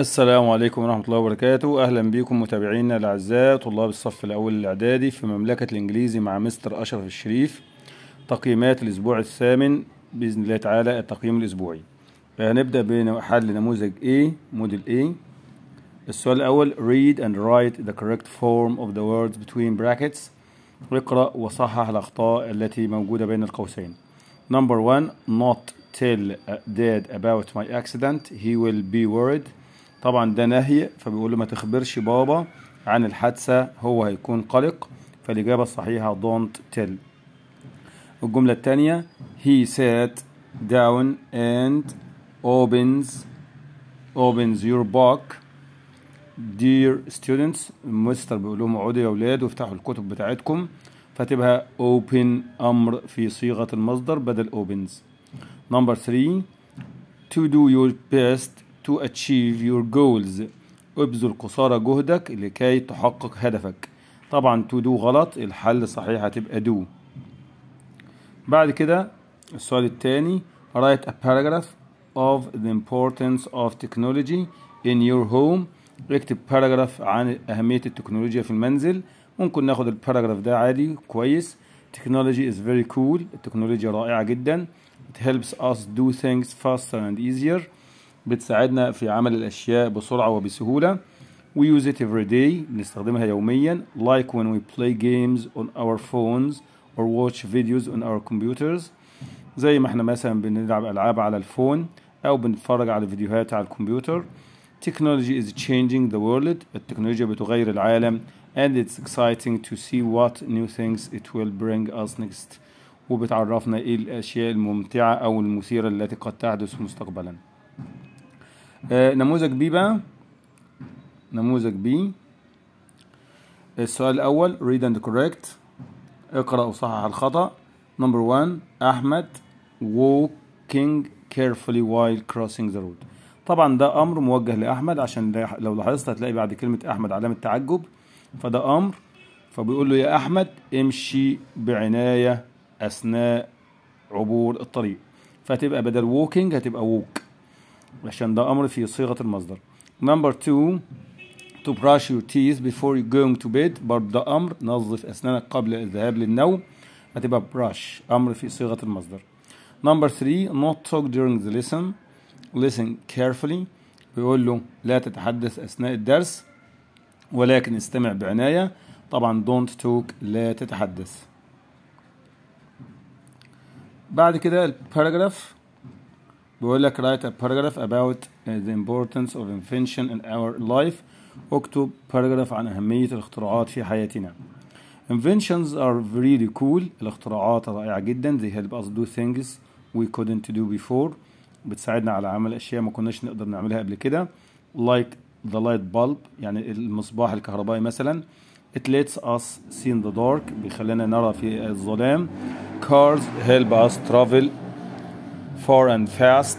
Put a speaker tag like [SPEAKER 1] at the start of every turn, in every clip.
[SPEAKER 1] السلام عليكم ورحمة الله وبركاته أهلا بكم متابعينا الأعزاء طلاب الصف الأول الإعدادي في مملكة الإنجليزي مع مستر أشرف الشريف تقييمات الأسبوع الثامن بإذن الله تعالى التقييم الأسبوعي هنبدأ آه، بحل نموذج A موديل A السؤال الأول read and write the correct form of the words between brackets اقرأ وصحح الأخطاء التي موجودة بين القوسين number one not tell dad about my accident he will be worried طبعا ده نهي فبيقول له ما تخبرش بابا عن الحادثة هو هيكون قلق فالإجابة الصحيحة don't tell الجملة الثانية he sat down and opens opens your book dear students المستر بيقول لهم اقعدوا يا اولاد وافتحوا الكتب بتاعتكم فتبقى open امر في صيغه المصدر بدل opens number 3 to do your best to achieve your goals ابذل قصارى جهدك لكي تحقق هدفك طبعا to do غلط الحل صحيح هتبقى do بعد كده السؤال التاني write a paragraph of the importance of technology in your home اكتب باراجراف عن أهمية التكنولوجيا في المنزل ممكن ناخد الباراجراف ده عادي كويس technology is very cool التكنولوجيا رائعة جدا it helps us do things faster and easier بتساعدنا في عمل الأشياء بسرعة وبسهولة We use it every day بنستخدمها يوميا like when we play games on our phones or watch videos on our computers زي ما احنا مثلا بنلعب ألعاب على الفون أو بنتفرج على فيديوهات على الكمبيوتر Technology is changing the world التكنولوجيا بتغير العالم and it's exciting to see what new things it will bring us next وبتعرفنا ايه الاشياء الممتعه او المثيره التي قد تحدث مستقبلا آه، نموذج بي بقى نموذج بي آه، السؤال الأول read and correct اقرأ وصحح الخطأ number one أحمد walking carefully while crossing the road طبعا ده أمر موجه لأحمد عشان لو لاحظت هتلاقي بعد كلمة أحمد علامة تعجب فده أمر فبيقول له يا أحمد امشي بعناية أثناء عبور الطريق فتبقى بدل walking هتبقى walk عشان ده امر في صيغه المصدر نمبر 2 to brush your teeth before you going to bed برضه ده امر نظف اسنانك قبل الذهاب للنوم هتبقى brush امر في صيغه المصدر نمبر 3 not talk during the lesson listen carefully بيقول له لا تتحدث اثناء الدرس ولكن استمع بعنايه طبعا don't talk لا تتحدث بعد كده الباراجراف بيقول لك write a paragraph about the importance of invention in our life اكتب paragraph عن أهمية الاختراعات في حياتنا inventions are very cool الاختراعات رائعة جدا they help us do things we couldn't do before بتساعدنا على عمل أشياء ما كناش نقدر نعملها قبل كده like the light bulb يعني المصباح الكهربائي مثلا it lets us see in the dark بيخلينا نرى في الظلام cars help us travel far and fast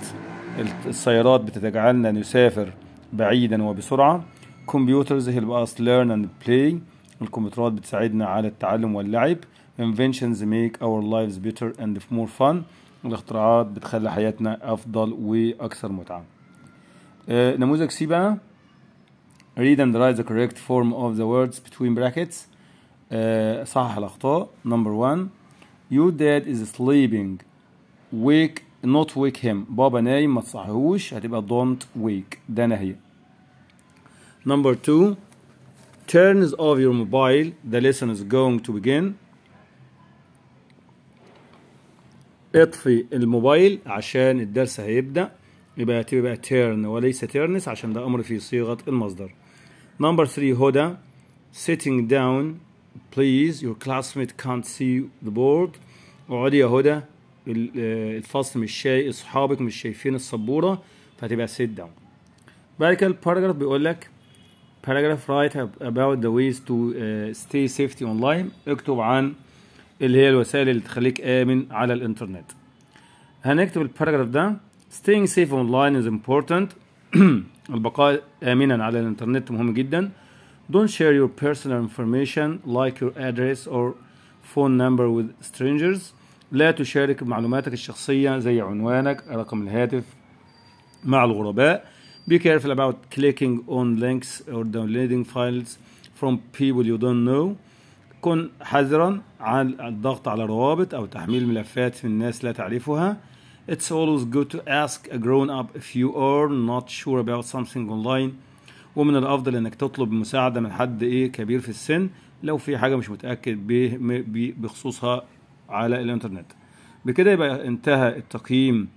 [SPEAKER 1] السيارات بتجعلنا نسافر بعيدا وبسرعة computers help us learn and play الكمبيوترات بتساعدنا على التعلم واللعب inventions make our lives better and more fun الاختراعات بتخلي حياتنا أفضل وأكثر متعة نموذج سي بقى read and write the correct form of the words between brackets صحح الأخطاء number one your dad is sleeping wake not wake him بابا نايم ما تصحيهوش هتبقى don't wake ده نهي number two turn off your mobile the lesson is going to begin اطفي الموبايل عشان الدرس هيبدأ يبقى تبقى turn وليس turns عشان ده أمر في صيغة المصدر number three هدى sitting down please your classmate can't see the board اقعدي يا هدى آه، الفصل مش شايف اصحابك مش شايفين السبوره فهتبقى سيت داون بعد كده الباراجراف بيقول لك باراجراف رايت about the ways to ستي آه، stay safety online اكتب عن اللي هي الوسائل اللي تخليك امن على الانترنت هنكتب الباراجراف ده staying safe online is important البقاء امنا على الانترنت مهم جدا don't share your personal information like your address or phone number with strangers لا تشارك معلوماتك الشخصية زي عنوانك رقم الهاتف مع الغرباء Be careful about clicking on links or downloading files from people you don't know كن حذرا عن الضغط على روابط أو تحميل ملفات من ناس لا تعرفها It's always good to ask a grown up if you are not sure about something online ومن الأفضل إنك تطلب مساعدة من حد إيه كبير في السن لو في حاجة مش متأكد بخصوصها على الانترنت بكده يبقى انتهى التقييم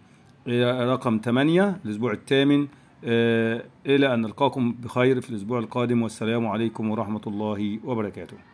[SPEAKER 1] الى رقم 8 الاسبوع الثامن آه، الى ان نلقاكم بخير في الاسبوع القادم والسلام عليكم ورحمه الله وبركاته